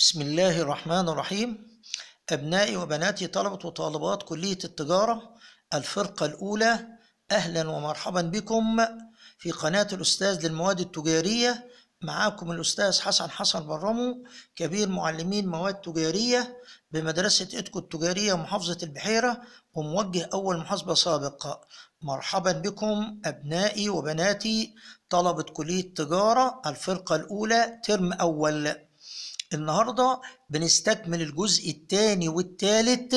بسم الله الرحمن الرحيم أبنائي وبناتي طلبة وطالبات كلية التجارة الفرقة الأولى أهلا ومرحبا بكم في قناة الأستاذ للمواد التجارية معاكم الأستاذ حسن حسن برمو كبير معلمين مواد تجارية بمدرسة إتكو التجارية محافظة البحيرة وموجه أول محاسبة سابقة مرحبا بكم أبنائي وبناتي طلبة كلية تجارة الفرقة الأولى ترم أول النهارده بنستكمل الجزء الثاني والثالث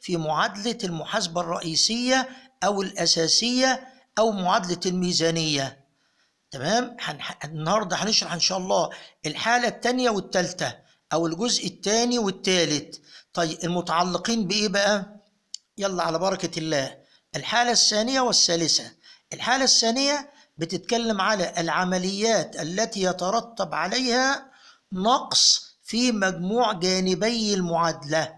في معادلة المحاسبة الرئيسية أو الأساسية أو معادلة الميزانية. تمام؟ النهارده هنشرح إن شاء الله الحالة الثانية والثالثة أو الجزء الثاني والثالث. طيب المتعلقين بإيه بقى؟ يلا على بركة الله. الحالة الثانية والثالثة. الحالة الثانية بتتكلم على العمليات التي يترتب عليها نقص في مجموع جانبي المعادلة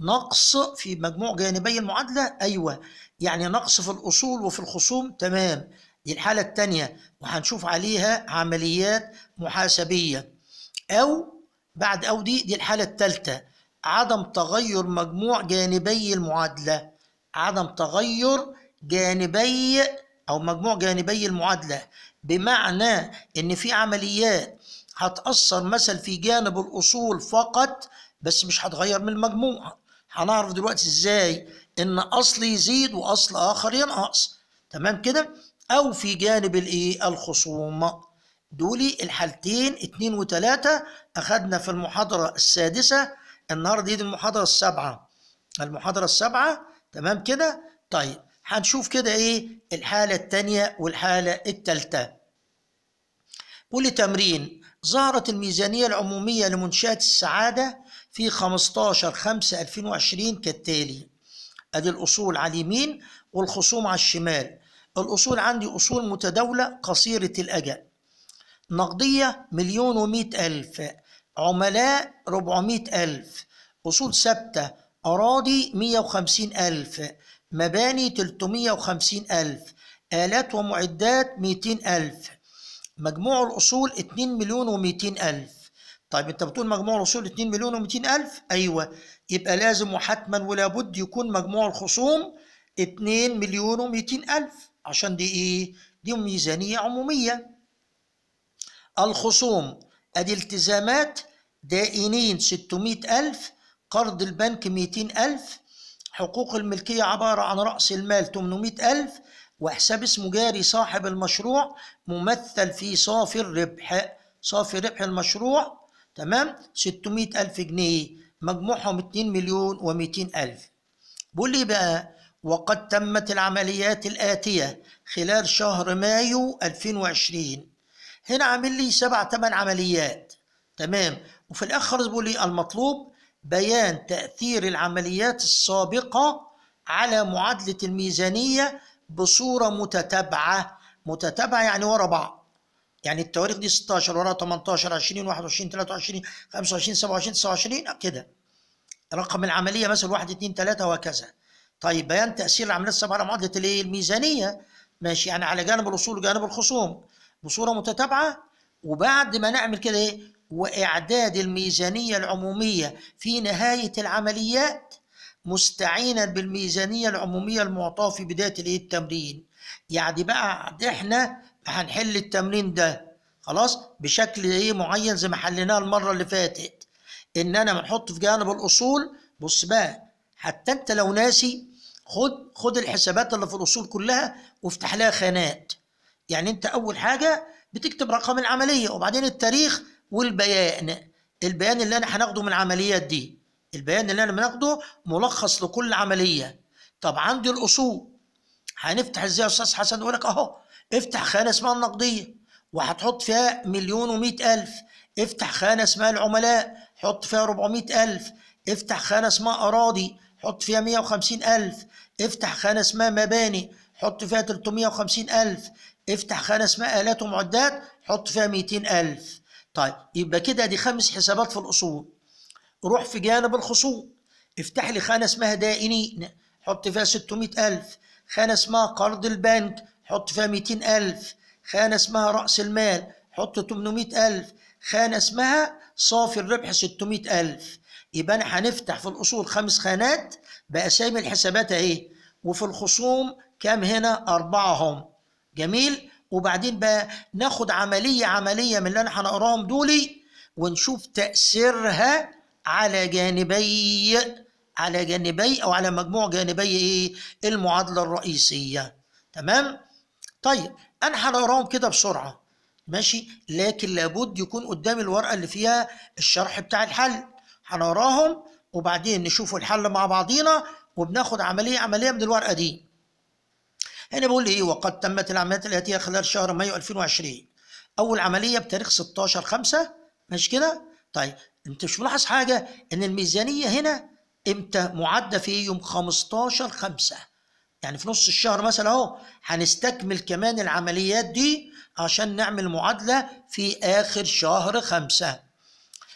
نقص في مجموع جانبي المعادلة أيوة يعني نقص في الأصول وفي الخصوم تمام دي الحالة الثانية وهنشوف عليها عمليات محاسبية أو بعد أو دي دي الحالة الثالثة عدم تغير مجموع جانبي المعادلة عدم تغير جانبي أو مجموع جانبي المعادلة بمعنى إن في عمليات هتأثر مثل في جانب الأصول فقط بس مش هتغير من المجموع هنعرف دلوقتي إزاي إن أصل يزيد وأصل آخر ينقص تمام كده أو في جانب الإيه الخصومة دولي الحالتين اتنين وتلاتة أخدنا في المحاضرة السادسة النهاردة دي, دي المحاضرة السابعة المحاضرة السابعة تمام كده طيب هنشوف كده إيه الحالة التانية والحالة التالتة قولي تمرين ظهرت الميزانية العمومية لمنشآت السعادة في 15 5 2020 كالتالي أدي الأصول على اليمين والخصوم على الشمال الأصول عندي أصول متداولة قصيرة الأجل نقدية مليون ومئة ألف عملاء ربعمائة ألف أصول ثابتة أراضي مية وخمسين ألف مباني تلتمية وخمسين ألف آلات ومعدات ميتين ألف مجموع الأصول 2 مليون و200 ألف طيب أنت بتقول مجموع الأصول 2 مليون و200 ألف أيوه يبقى لازم وحتما ولابد يكون مجموع الخصوم 2 مليون و200 ألف عشان دي إيه؟ دي ميزانية عمومية الخصوم أدي التزامات دائنين 600 ألف قرض البنك 200 ألف حقوق الملكية عبارة عن رأس المال 800 ألف وحساب اسمه جاري صاحب المشروع ممثل في صافي الربح صافي ربح المشروع تمام 600 ألف جنيه مجموعهم 2 مليون و200 ألف بقول لي بقى وقد تمت العمليات الآتية خلال شهر مايو 2020 هنا عامل لي سبع ثمان عمليات تمام وفي الآخر بقول لي المطلوب بيان تأثير العمليات السابقة على معادلة الميزانية بصورة متتابعة متتابعة يعني ورا بعض يعني التواريخ دي 16 ورا 18 20 21 23 25 27 29 كده رقم العملية مثلا 1 2 3 وهكذا طيب بيان تأثير العملية السبعة على معادلة الايه الميزانية ماشي يعني على جانب الأصول وجانب الخصوم بصورة متتابعة وبعد ما نعمل كده ايه وإعداد الميزانية العمومية في نهاية العمليات مستعينا بالميزانية العمومية المعطاة في بداية الايه التمرين يعني بقى احنا هنحل التمرين ده خلاص بشكل ايه معين زي ما حليناه المرة اللي فاتت ان انا بنحط في جانب الاصول بص بقى حتى انت لو ناسي خد خد الحسابات اللي في الاصول كلها وافتح لها خانات يعني انت اول حاجه بتكتب رقم العمليه وبعدين التاريخ والبيان البيان اللي انا هناخده من العمليات دي البيان اللي انا بناخده ملخص لكل عمليه طب عندي الاصول هنفتح ازاي يا استاذ حسن يقول لك اهو افتح خانه اسمها النقديه وهتحط فيها مليون و ألف افتح خانة اسمها العملاء حط فيها 400 ألف افتح خانة اسمها أراضي حط فيها 150 ألف افتح خانة اسمها مباني حط فيها 350 ألف افتح خانة اسمها آلات ومعدات حط فيها 200 ألف طيب يبقى كده دي خمس حسابات في الأصول روح في جانب الخصوم افتح لي خانة اسمها دائنين حط فيها 600 ألف خانة اسمها قرض البنك حط فيها 200 ألف خانة اسمها رأس المال حط 800 ألف خانة اسمها صافي الربح 600 ألف يبقى أنا هنفتح في الأصول خمس خانات بأسامي الحسابات أهي وفي الخصوم كام هنا أربعة هم جميل وبعدين بقى ناخد عملية عملية من اللي أنا هنقراهم دولي ونشوف تأثيرها على جانبي على جانبي او على مجموع جانبي ايه المعادله الرئيسيه تمام طيب انا هنقراهم كده بسرعه ماشي لكن لابد يكون قدامي الورقه اللي فيها الشرح بتاع الحل هنقراهم وبعدين نشوف الحل مع بعضينا وبناخد عمليه عمليه من الورقه دي هنا بقول ايه وقد تمت العمليات الاتيه خلال شهر مايو 2020 اول عمليه بتاريخ 16 5 ماشي كده طيب انت مش ملاحظ حاجه ان الميزانيه هنا امتى معده في يوم 15 5 يعني في نص الشهر مثلا اهو هنستكمل كمان العمليات دي عشان نعمل معادله في اخر شهر 5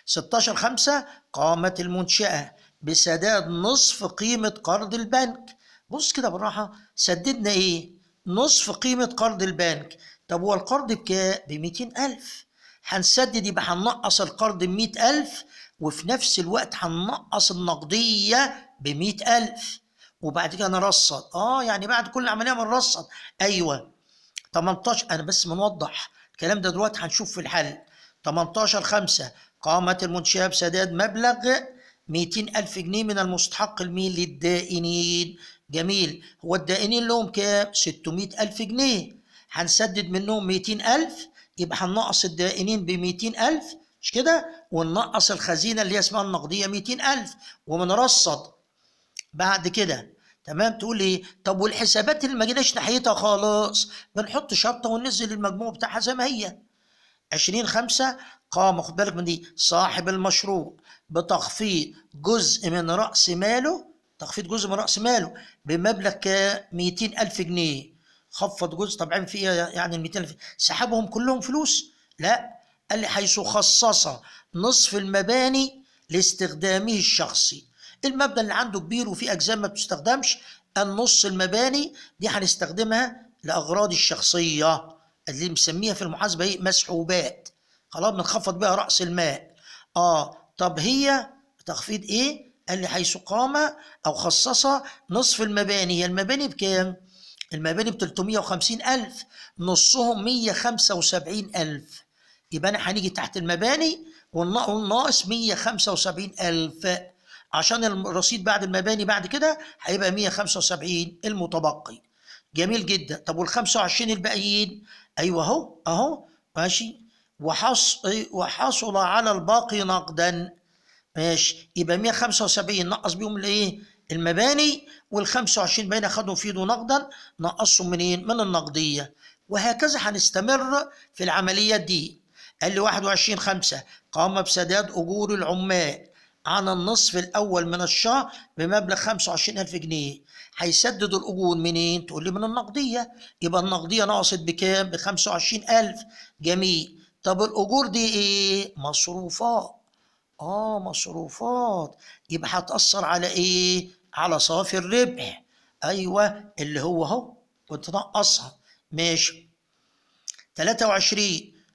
16 5 قامت المنشاه بسداد نصف قيمه قرض البنك بص كده بالراحه سددنا ايه نصف قيمه قرض البنك طب هو القرض بكام ب 200000 هنسدد يبقى هننقص القرض ب 100000 وفي نفس الوقت هننقص النقدية ب 100000 وبعد كده نرصد اه يعني بعد كل عملية بنرصد ايوه 18 انا بس بنوضح الكلام ده دلوقتي هنشوف في الحل 18 5 قامت المنشأة بسداد مبلغ 200000 جنيه من المستحق المين للدائنين جميل هو الدائنين لهم كام 600000 جنيه هنسدد منهم 200000 يبقى هننقص الدائنين ب 200000 مش كده وننقص الخزينه اللي هي اسمها النقديه 200000 ومنرصد بعد كده تمام تقول ايه طب والحسابات اللي ما جيناش ناحيتها خالص بنحط شرطه وننزل المجموع بتاعها زي ما هي 20 5 قام خد بالك من دي صاحب المشروع بتخفيض جزء من راس ماله تخفيض جزء من راس ماله بمبلغ ك 200000 جنيه خفض جزء طبعا في إيه؟ يعني ال 200 سحبهم كلهم فلوس لا قال لي حيث خصص نصف المباني لاستخدامه الشخصي المبنى اللي عنده كبير وفي اجزاء ما بتستخدمش النص المباني دي هنستخدمها لاغراض الشخصيه اللي مسميها في المحاسبه ايه مسحوبات خلاص بنخفض بيها راس الماء اه طب هي تخفيض ايه قال لي حيث قام او خصص نصف المباني هي المباني بكام المباني ب 350 ألف نصهم 175 ألف يبقى أنا هنيجي تحت المباني والناقص 175 ألف عشان الرصيد بعد المباني بعد كده هيبقى 175 المتبقي جميل جدا طب وال 25 الباقيين ايوه اهو اهو ماشي وحص وحصل على الباقي نقدا ماشي يبقى 175 نقص بيهم الايه المباني وال25 باين خدهم في يده نقدا نقصهم منين؟ من النقديه وهكذا هنستمر في العمليات دي قال لي 21 5 قام بسداد اجور العمال عن النصف الاول من الشهر بمبلغ 25000 جنيه هيسدد الاجور منين تقول لي من النقديه يبقى النقديه نقصت بكام ب 25000 جميل طب الاجور دي ايه مصروفات اه مصروفات يبقى هتاثر على ايه على صافي الربح ايوه اللي هو اهو كنت نقصها ماشي 23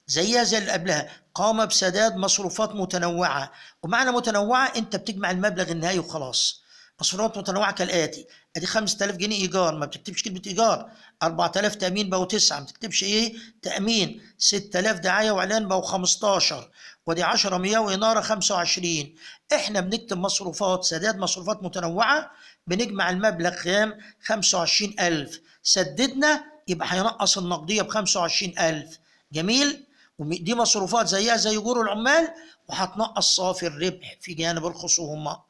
زيها زي اللي قبلها قام بسداد مصروفات متنوعة ومعنى متنوعة أنت بتجمع المبلغ النهائي وخلاص مصروفات متنوعة كالآتي أدي 5000 جنيه إيجار ما بتكتبش كلمة إيجار 4000 تأمين بقوا 9 ما بتكتبش إيه تأمين 6000 دعاية وإعلان بقوا 15 ودي 10 100 وإنارة 25 إحنا بنكتب مصروفات سداد مصروفات متنوعة بنجمع المبلغ كام 25000 سددنا يبقى هينقص النقدية ب 25000 جميل ودي مصروفات زيها زي أجور العمال وهتنقص صافي الربح في جانب الخصومة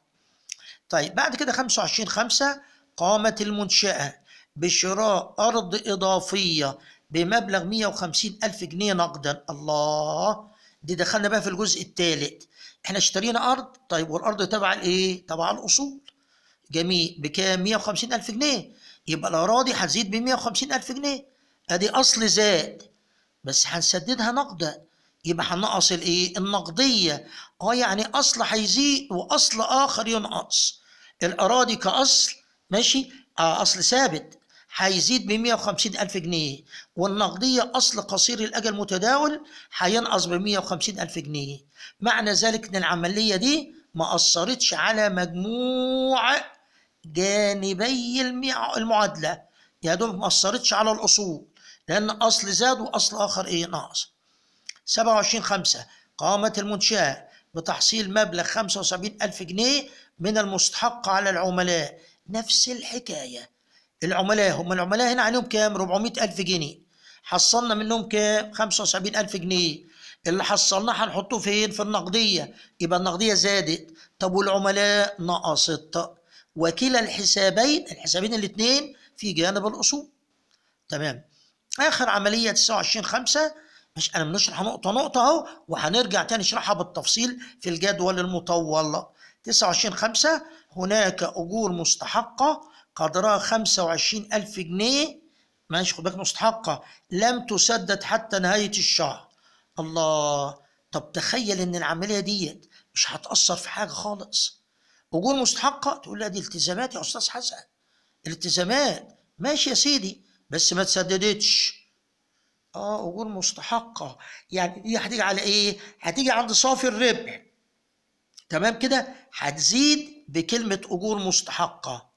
طيب بعد كده 25 5 قامت المنشأة بشراء أرض إضافية بمبلغ 150 ألف جنيه نقدا الله دي دخلنا بقى في الجزء الثالث احنا اشترينا ارض طيب والارض تبع الايه تبع الاصول جميل بكام 150 الف جنيه يبقى الاراضي هتزيد ب 150 الف جنيه ادي اصل زاد بس هنسددها نقدا يبقى هنقص الايه النقديه اه يعني اصل هيزيد واصل اخر ينقص الاراضي كاصل ماشي آه، اصل ثابت هيزيد ب 150 ألف جنيه والنقدية أصل قصير الأجل متداول هينقص ب 150 ألف جنيه معنى ذلك إن العملية دي ما أثرتش على مجموع جانبي المعادلة يا دوب ما أثرتش على الأصول لأن أصل زاد وأصل آخر إيه ناقص 27 5 قامت المنشأة بتحصيل مبلغ 75 ألف جنيه من المستحق على العملاء نفس الحكاية العملاء هم العملاء هنا عليهم كام 400 ألف جنيه حصلنا منهم كام 75 ألف جنيه اللي حصلناه هنحطه فين في النقدية يبقى النقدية زادت طب والعملاء نقصت وكلا الحسابين الحسابين الاثنين في جانب الأصول تمام آخر عملية 29 5 مش أنا بنشرح نقطة نقطة أهو وهنرجع تاني نشرحها بالتفصيل في الجدول المطول 29 5 هناك أجور مستحقة قدرها 25 ألف جنيه ماشي خد بالك مستحقة لم تسدد حتى نهاية الشهر الله طب تخيل إن العملية ديت مش هتأثر في حاجة خالص أجور مستحقة تقول لي دي التزامات يا أستاذ حسن التزامات ماشي يا سيدي بس ما تسددتش اه اجور مستحقه يعني دي هتيجي على ايه هتيجي عند صافي الربح تمام كده هتزيد بكلمة أجور مستحقة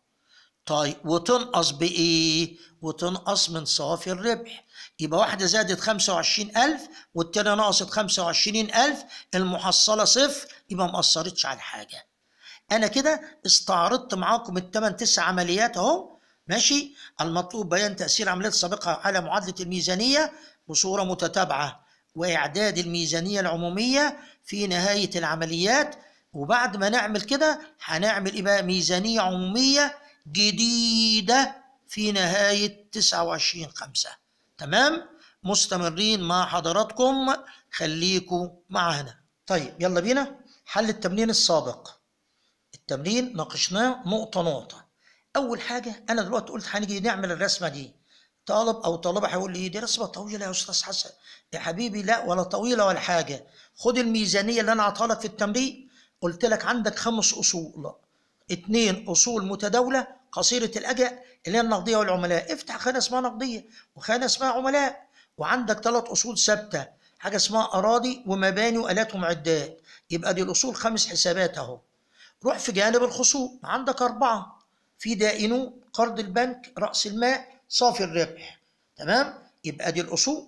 طيب وتنقص بإيه؟ وتنقص من صافي الربح يبقى واحدة زادت 25000 والتانية نقصت 25000 المحصلة صفر يبقى ما أثرتش على حاجة أنا كده استعرضت معاكم التمن تسع عمليات أهو ماشي المطلوب بيان تأثير عمليات سابقة على معادلة الميزانية بصورة متتابعة وإعداد الميزانية العمومية في نهاية العمليات وبعد ما نعمل كده هنعمل ايه بقى ميزانية عمومية جديدة في نهاية 29 5 تمام مستمرين مع حضراتكم خليكم معانا طيب يلا بينا حل التمرين السابق التمرين ناقشناه نقطة نقطة أول حاجة أنا دلوقتي قلت هنيجي نعمل الرسمة دي طالب أو طالبة هيقول لي دي رسمة طويلة يا أستاذ حسن يا حبيبي لا ولا طويلة ولا حاجة خد الميزانية اللي أنا عطالك في التمرين قلت لك عندك خمس اصول اثنين اصول متداوله قصيره الاجل اللي هي النقديه والعملاء افتح خانه اسمها نقديه وخانه اسمها عملاء وعندك ثلاث اصول ثابته حاجه اسمها اراضي ومباني والات ومعدات يبقى دي الاصول خمس حسابات اهو روح في جانب الخصوم عندك اربعه في دائنو قرض البنك راس المال صافي الربح تمام يبقى دي الاصول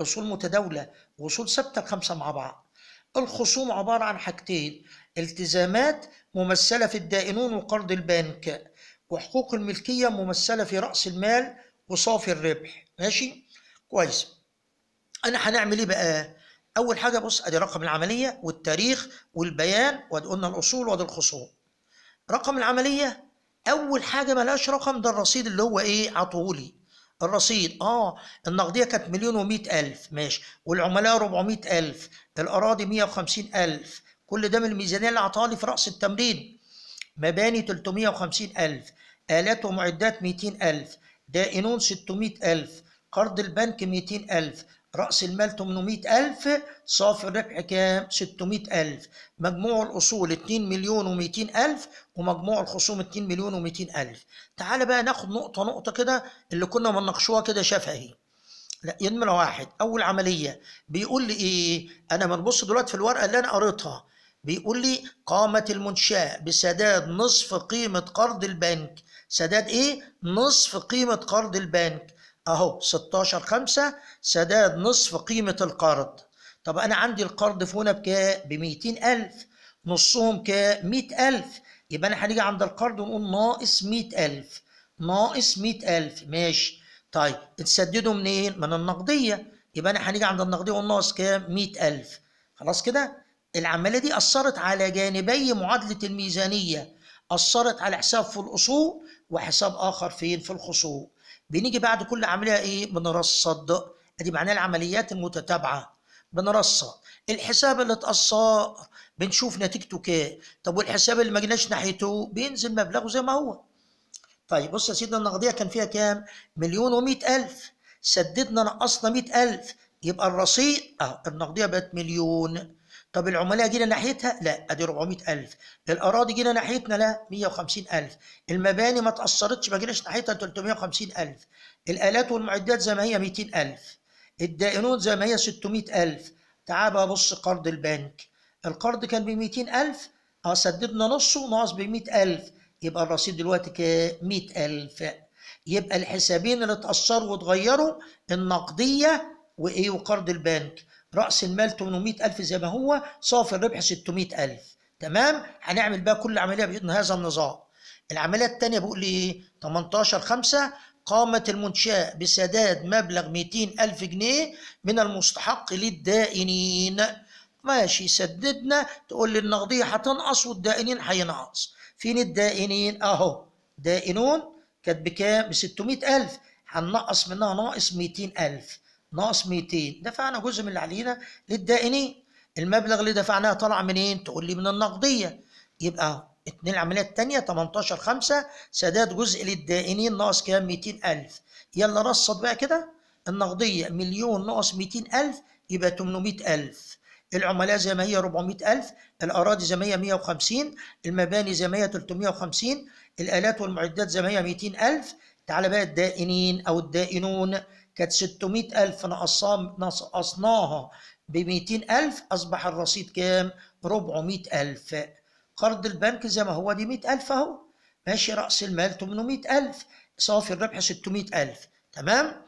اصول متداوله واصول ثابته الخمسه مع بعض الخصوم عبارة عن حاجتين التزامات ممثلة في الدائنون وقرض البنك وحقوق الملكية ممثلة في رأس المال وصافي الربح ماشي كويس أنا هنعمل إيه بقى أول حاجة بص أدي رقم العملية والتاريخ والبيان وأدي قلنا الأصول وأدي الخصوم رقم العملية أول حاجة ملهاش رقم ده الرصيد اللي هو إيه عطولي الرصيد اه النقديه كانت مليون ومئة الف ماشي والعملاء 400 الف الاراضي 150 الف كل ده من الميزانيه اللي عطاها لي في راس التمرين مباني 350 الف الات ومعدات 200 الف دائنون 600 الف قرض البنك 200 الف رأس المال 800,000 صافي الربح كام 600,000 مجموع الأصول 2 مليون و200 ألف ومجموع الخصوم 2 مليون و200 ألف تعال بقى ناخد نقطة نقطة كده اللي كنا بنناقشوها كده شفهي لا نمرة واحد أول عملية بيقول لي إيه أنا بنبص دلوقتي في الورقة اللي أنا قريتها بيقول لي قامت المنشاة بسداد نصف قيمة قرض البنك سداد إيه نصف قيمة قرض البنك اهو 16 5 سداد نصف قيمة القرض طب أنا عندي القرض في هنا بكام؟ ب 200000 نصهم كام؟ 100000 يبقى أنا هنيجي عند القرض ونقول ناقص 100000 ناقص 100000 ماشي طيب اتسددوا منين؟ من النقدية يبقى أنا هنيجي عند النقدية ونقول ناقص كام؟ 100000 خلاص كده؟ العملية دي أثرت على جانبي معادلة الميزانية أثرت على حساب في الأصول وحساب آخر فين؟ في الخصوم بنيجي بعد كل عمليه ايه بنرصد ادي معناها العمليات المتتابعه بنرصد الحساب اللي اتأثر بنشوف نتيجته كام طب والحساب اللي ما جيناش ناحيته بينزل مبلغه زي ما هو طيب بص يا سيدنا النقديه كان فيها كام مليون و ألف سددنا نقصنا مئة ألف يبقى الرصيد اه النقديه بقت مليون طب العملاء جينا ناحيتها لا ادي 400000 الاراضي جينا ناحيتنا لا 150000 المباني ما اتاثرتش ما جيناش ناحيتها 350000 الالات والمعدات زي ما هي 200000 الدائنون زي ما هي 600000 تعال بقى بص قرض البنك القرض كان ب 200000 اه سددنا نصه ناقص ب 100000 يبقى الرصيد دلوقتي كام 100000 يبقى الحسابين اللي اتاثروا واتغيروا النقديه وايه وقرض البنك راس المال 800000 زي ما هو صافي الربح 600000 تمام هنعمل بقى كل عمليه باذن هذا النظام العمليه الثانيه بقول لي ايه 18 5 قامت المنشاه بسداد مبلغ 200000 جنيه من المستحق للدائنين ماشي سددنا تقول لي النقديه هتنقص والدائنين هينقص فين الدائنين اهو دائنون كانت بكام ب 600000 هننقص منها ناقص 200000 ناقص 200 دفعنا جزء من اللي علينا للدائنين المبلغ اللي دفعناه طلع منين تقول لي من النقديه يبقى اتنين العمليه الثانيه 18 5 سداد جزء للدائنين ناقص كام 200000 يلا رصد بقى كده النقديه مليون ناقص 200000 يبقى 800000 العملاء زي ما هي 400000 الاراضي زي ما هي 150 المباني زي ما هي 350 الالات والمعدات زي ما هي 200000 تعالى بقى الدائنين او الدائنون كانت 600000 نقصناها نقصناها ب 200000 أصبح الرصيد كام؟ 400000 قرض البنك زي ما هو دي 100000 أهو ماشي رأس المال 800000 صافي الربح 600000 تمام؟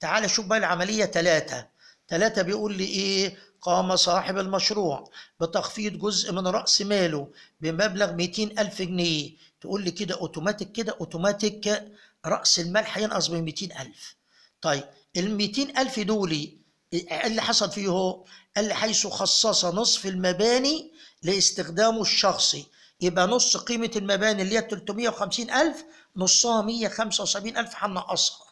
تعال شوف بقى العملية ثلاثة ثلاثة بيقول لي إيه؟ قام صاحب المشروع بتخفيض جزء من رأس ماله بمبلغ 200000 جنيه تقول لي كده أوتوماتيك كده أوتوماتيك رأس المال هينقص ب 200000 طيب ال 200000 دولي إيه اللي حصل فيه هو قال حيث خصص نصف المباني لاستخدامه الشخصي يبقى نص قيمة المباني اللي هي 350 ألف نصها 175 ألف هنقصها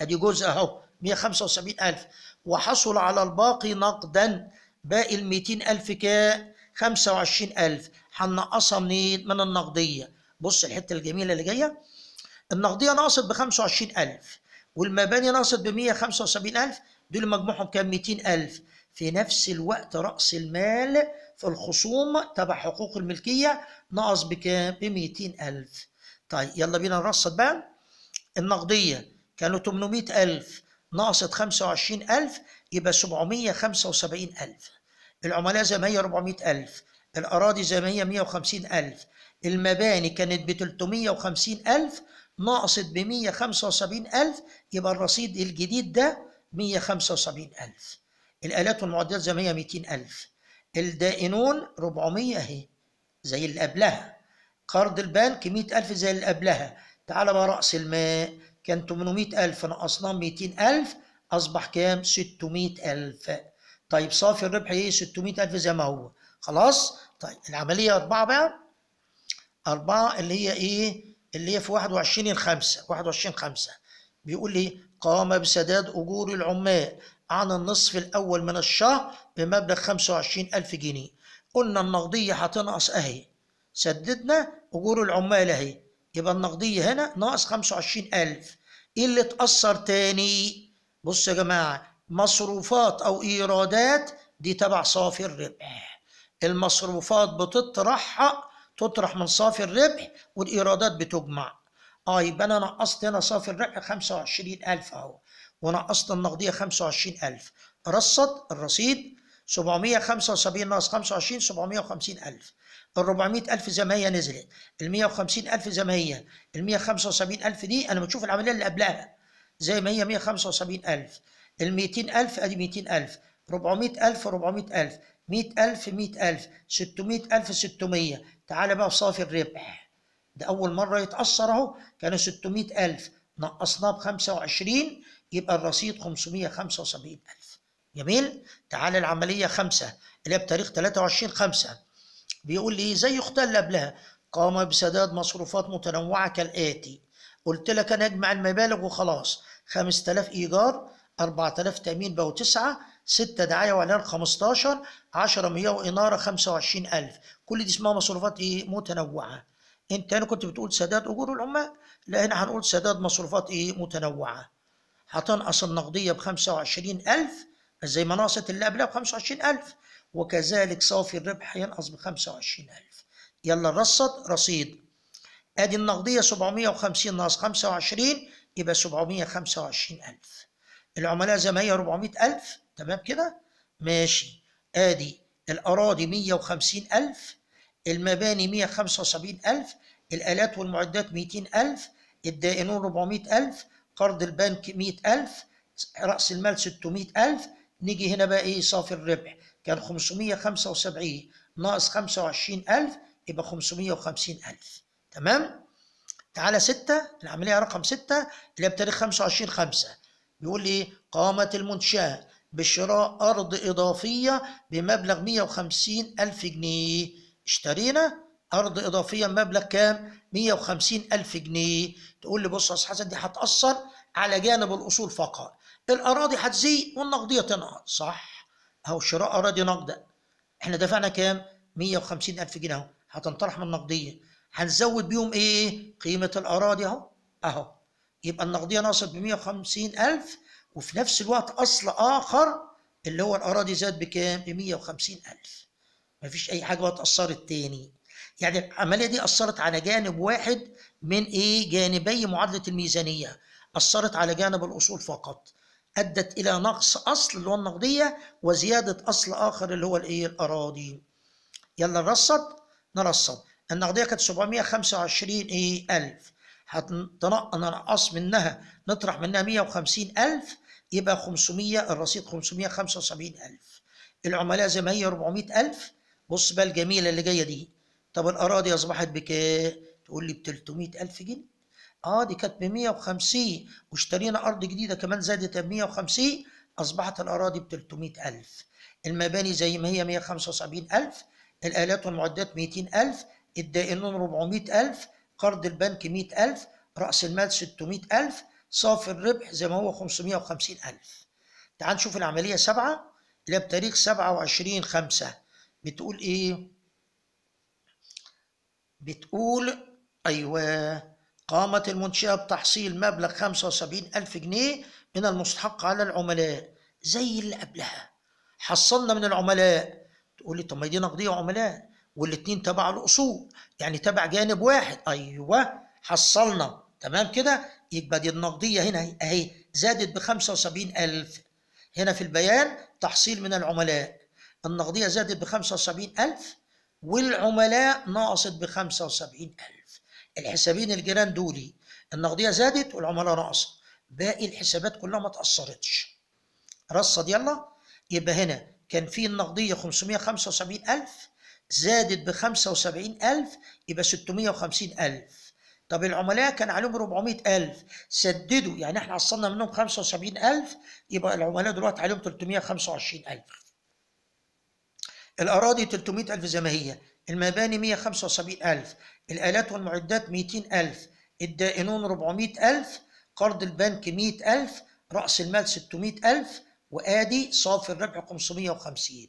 أدي جزء أهو 175 ألف وحصل على الباقي نقدا باقي ال 200 ألف كا 25 ألف هنقصها منين؟ من النقدية بص الحتة الجميلة اللي جاية النقدية نقصت ب 25 ألف والمباني ناقصت ب 175000 دول مجموعهم كان 200000 في نفس الوقت رأس المال في الخصوم تبع حقوق الملكية نقص بكام؟ ب 200000 طيب يلا بينا نرصد بقى النقدية كانوا 800000 ناقصت 25000 يبقى 775000 العملاء زي ما هي 400000 الأراضي زي ما هي 150000 المباني كانت ب 350000 ناقصت ب 175000 يبقى الرصيد الجديد ده 175000 الآلات والمعدات زي ما هي 200000 الدائنون 400 أهي زي اللي قبلها قرض البنك 100000 زي اللي قبلها تعال بقى رأس الماء كان 800000 نقصناه 200000 أصبح كام 600000 طيب صافي الربح ايه 600000 زي ما هو خلاص طيب العملية أربعة بقى أربعة اللي هي إيه اللي هي في 21 5 21 5 بيقول لي قام بسداد أجور العمال عن النصف الأول من الشهر بمبلغ 25000 جنيه قلنا النقدية هتنقص أهي سددنا أجور العمال أهي يبقى النقدية هنا ناقص 25000 إيه اللي اتأثر تاني؟ بصوا يا جماعة مصروفات أو إيرادات دي تبع صافي الربح المصروفات بتطرحها تطرح من صافي الربح والايرادات بتجمع اه يبقى انا نقصت هنا صافي الربح 25000 اهو ونقصت النقديه 25000 رصد الرصيد 775 ناقص 25 750000 ال 400000 زي ما هي نزلت ال 150000 زي ما هي ال 175000 دي انا بشوف العمليه اللي قبلها زي ما هي 175000 ال 200000 ادي 200000 400000 400000 100000 100000 600000 600 تعال بقى في صافي الربح ده أول مرة يتأثر أهو كانوا 600 ألف نقصناه ب 25 يبقى الرصيد 575 ألف جميل تعال العملية خمسة اللي هي بتاريخ 23 5 بيقول لي إيه؟ زي اختل قبلها قام بسداد مصروفات متنوعة كالآتي قلت لك أنا أجمع المبالغ وخلاص 5000 إيجار 4000 تأمين بقوا 9 6 دعاية وإعلان 15 10 مياه وإنارة 25000 كل دي اسمها مصروفات ايه متنوعه انت انا كنت بتقول سداد اجور العمال لا هنا هنقول سداد مصروفات ايه متنوعه هتنقص النقديه ب 25000 زي ما نقصت اللي قبلها ب 25000 وكذلك صافي الربح هينقص ب 25000 يلا نرصد رصيد ادي النقديه 750 ناقص 25 يبقى 725000 العملاء زي ما هي 400000 تمام كده ماشي ادي الاراضي 150000 المباني 175000 الآلات والمعدات 200000 الدائنون 400000 قرض البنك 100000 رأس المال 600000 نيجي هنا بقى إيه صافي الربح كان 575 ناقص 25000 يبقى 550000 تمام تعالى 6 العملية رقم 6 اللي هي بتاريخ 25 5 بيقول لي إيه؟ قامت المنشأة بشراء أرض إضافية بمبلغ 150 ألف جنيه اشترينا أرض إضافية مبلغ كام؟ 150 ألف جنيه تقول لي بص يا أستاذ حسن دي هتأثر على جانب الأصول فقط الأراضي هتزيد والنقدية تنقص صح أهو شراء أراضي نقده احنا دفعنا كام؟ 150 ألف جنيه أهو هتنطرح من النقدية هنزود بيهم إيه؟ قيمة الأراضي أهو أهو يبقى النقدية ناقصة ب 150 ألف وفي نفس الوقت أصل آخر اللي هو الأراضي زاد بكام؟ ب 150 ألف مفيش اي حاجه بقى اتاثرت تاني يعني العمليه دي اثرت على جانب واحد من ايه جانبي معادله الميزانيه اثرت على جانب الاصول فقط ادت الى نقص اصل اللي هو النقديه وزياده اصل اخر اللي هو الايه الاراضي يلا نرصد نرصد النقديه كانت 725 ايه 1000 هتنقص منها نطرح منها 150 الف يبقى 500 الرصيد 575 الف العملاء زي ما هي 400 الف بص بقى الجميله اللي جايه دي طب الاراضي اصبحت بكام تقول لي ب 300000 جنيه اه دي كانت ب 150 واشترينا ارض جديده كمان زادت ب 150 اصبحت الاراضي ب 300000 المباني زي ما هي 175000 الالات والمعدات 200000 الدائنون 400000 قرض البنك 100000 راس المال 600000 صافي الربح زي ما هو 550000 تعال نشوف العمليه 7 اللي بتاريخ 27 5 بتقول ايه بتقول ايوه قامت المنشاه بتحصيل مبلغ 75 ألف جنيه من المستحق على العملاء زي اللي قبلها حصلنا من العملاء تقول لي طب ما دي نقديه عملاء والاتنين تبع الاصول يعني تبع جانب واحد ايوه حصلنا تمام كده يبقى دي النقديه هنا اهي زادت ب 75 ألف هنا في البيان تحصيل من العملاء النقدية زادت ب 75000 والعملاء نقصت ب 75000 الحسابين الجيران دولي النقدية زادت والعملاء نقصت باقي الحسابات كلها ما تأثرتش رصد يلا يبقى هنا كان في النقدية 575000 زادت ب 75000 يبقى 650000 طب العملاء كان عليهم 400000 سددوا يعني احنا عصرنا منهم 75000 يبقى العملاء دلوقتي عليهم 325000 الأراضي 300 ألف زي ما هي المباني 175 ألف الآلات والمعدات 200 ألف الدائنون 400 ألف قرض البنك 100 ألف رأس المال 600 ألف وآدي صافي الربح 550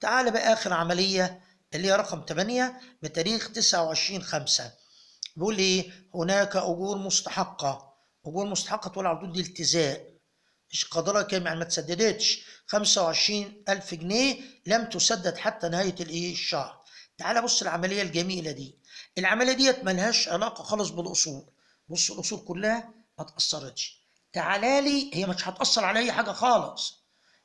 تعال بقى آخر عملية اللي هي رقم 8 بتاريخ 29 5 بيقول لي إيه؟ هناك أجور مستحقة أجور مستحقة تقول على حدود التزام مش قادره كام يعني ما تسددتش 25000 جنيه لم تسدد حتى نهايه الايه الشهر تعال بص العمليه الجميله دي العمليه ديت ملهاش علاقه خالص بالاصول بص الاصول كلها ما تأثرتش تعالى لي هي مش هتاثر على اي حاجه خالص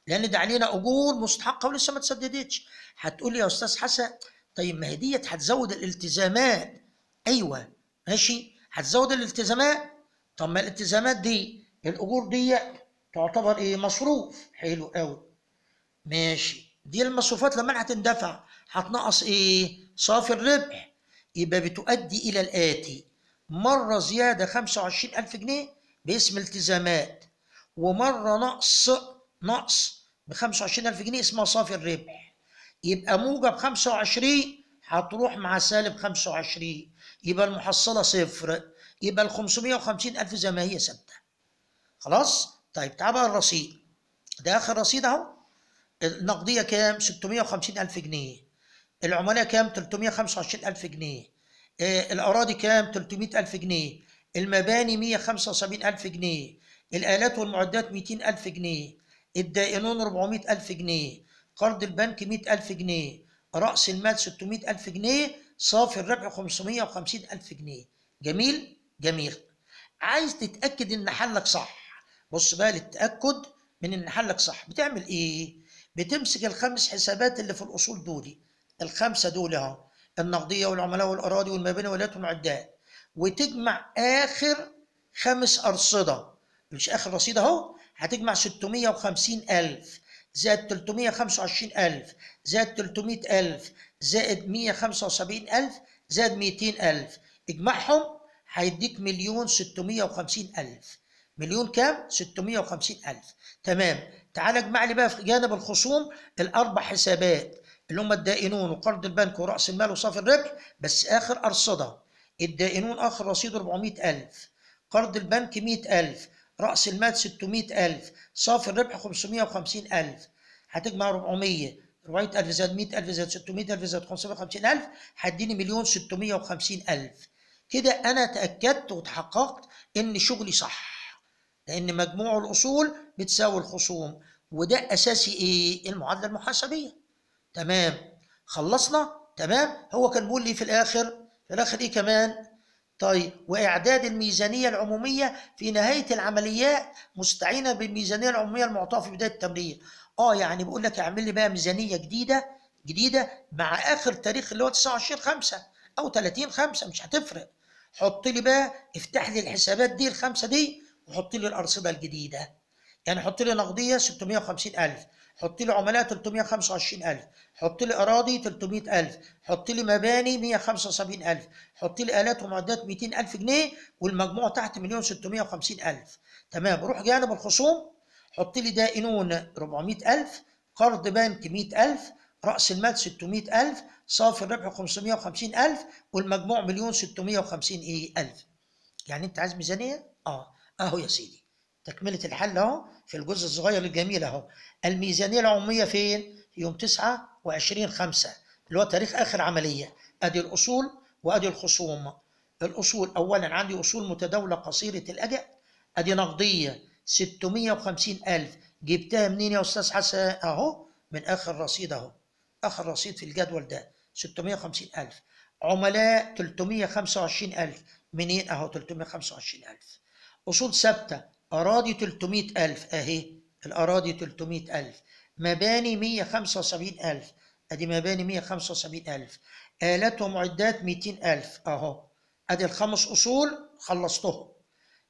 لان ده علينا اجور مستحقه ولسه ما تسددتش هتقول لي يا استاذ حسن طيب ما هي ديت هتزود الالتزامات ايوه ماشي هتزود الالتزامات طب ما الالتزامات دي الاجور دي تعتبر ايه مصروف حلو قوي ماشي دي المصروفات لما هتندفع هتنقص ايه صافي الربح يبقى بتؤدي الى الاتي مره زياده 25000 جنيه باسم التزامات ومره نقص نقص ب 25000 جنيه اسمها صافي الربح يبقى موجب 25 هتروح مع سالب 25 يبقى المحصله صفر يبقى ال وخمسين ألف زي ما هي ثابته خلاص طيب تعال بقى الرصيد ده اخر رصيد اهو النقديه كام 650 الف جنيه العملاء كام 325 الف جنيه آه، الاراضي كام 300 الف جنيه المباني 175 الف جنيه الالات والمعدات 200 الف جنيه الدائنون 400 الف جنيه قرض البنك 100 الف جنيه راس المال 600 الف جنيه صافي الربح 550 الف جنيه جميل جميل عايز تتاكد ان حلك صح بص بقى للتاكد من ان حلك صح بتعمل ايه بتمسك الخمس حسابات اللي في الاصول دول الخمسه دول اهو النقديه والعملاء والاراضي والمباني والولايات والمعدات وتجمع اخر خمس ارصده مش اخر رصيد اهو هتجمع 650 الف زائد 325 الف زائد 300 الف زائد 175 الف زائد 200 الف اجمعهم هيديك مليون 650 الف مليون كام 650 ألف تمام تعال اجمع لي بقى في جانب الخصوم الأربع حسابات اللي هم الدائنون وقرض البنك ورأس المال وصافي الربح بس آخر أرصدة الدائنون آخر رصيد 400 ألف قرض البنك 100 ألف رأس المال 600 ألف صافي الربح 550 ألف هتجمع 400 400000 ألف زائد 100000 ألف زائد 600000 ألف زائد 550000 ألف مليون 650000 ألف كده أنا تأكدت وتحققت إن شغلي صح لأن مجموع الأصول بتساوي الخصوم وده أساسي إيه؟ المعادلة المحاسبية تمام خلصنا تمام هو كان بيقول لي في الآخر في الآخر إيه كمان طيب وإعداد الميزانية العمومية في نهاية العمليات مستعينة بالميزانية العمومية المعطاة في بداية التمرير آه يعني بيقول لك اعمل لي بقى ميزانية جديدة جديدة مع آخر تاريخ اللي هو 29 5 أو 30 5 مش هتفرق حط لي بقى افتح لي الحسابات دي الخمسة دي وحط لي الارصده الجديده يعني حط لي نقديه 650000 حط لي عملاء 325000 حط لي اراضي 300000 حط لي مباني 175000 حط لي الات ومعدات 200000 جنيه والمجموع تحت مليون 650000 تمام روح جانب الخصوم حط لي دائنون 400000 قرض بنك 100000 رأس المال 600000 صافي الربح 550000 والمجموع مليون 650 ألف يعني أنت عايز ميزانية؟ آه اهو يا سيدي تكمله الحل اهو في الجزء الصغير الجميل اهو الميزانيه العموميه فين يوم 29 5 اللي هو تاريخ اخر عمليه ادي الاصول وادي الخصوم الاصول اولا عندي اصول متداوله قصيره الاجل ادي نقديه 650 الف جبتها منين يا استاذ حسن اهو من اخر رصيد اهو اخر رصيد في الجدول ده 650 الف عملاء 325 الف منين اهو 325 الف أصول ثابتة أراضي 300000 أهي الأراضي 300000 مباني 175000 أدي مباني 175000 آلات ومعدات 200000 أهو أدي الخمس أصول خلصتهم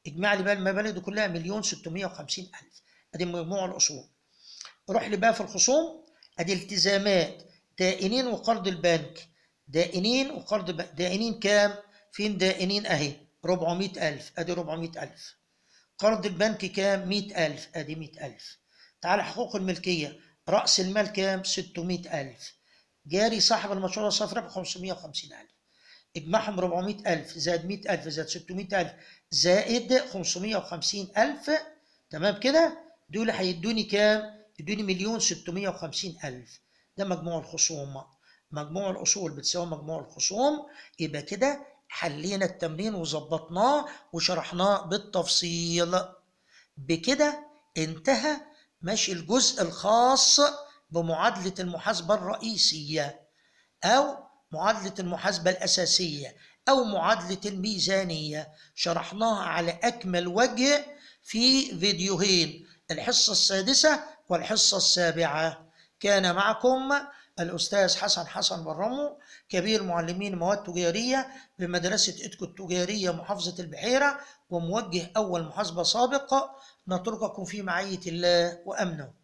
اجمع لي بقى المباني دي كلها مليون 650 ألف أدي مجموع الأصول روح لي بقى في الخصوم أدي التزامات دائنين وقرض البنك دائنين وقرض دائنين كام؟ فين دائنين أهي 400000 ادي 400000 قرض البنك كام 100000 ادي 100000 تعالى حقوق الملكيه راس المال كام 600000 جاري صاحب المشروع صافي ربح 550000 اجمعهم 400000 زائد 100000 زائد 600000 زائد 550000 تمام كده دول هيدوني كام يدوني مليون 650000 ده مجموع الخصوم مجموع الاصول بتساوي مجموع الخصوم يبقى كده حلينا التمرين وظبطناه وشرحناه بالتفصيل بكده انتهى ماشي الجزء الخاص بمعادلة المحاسبة الرئيسية أو معادلة المحاسبة الأساسية أو معادلة الميزانية شرحناها على أكمل وجه في فيديوهين الحصة السادسة والحصة السابعة كان معكم الأستاذ حسن حسن برمو كبير معلمين مواد تجارية بمدرسة إدكو التجارية محافظة البحيرة وموجه أول محاسبة سابقة نترككم في معية الله وأمنه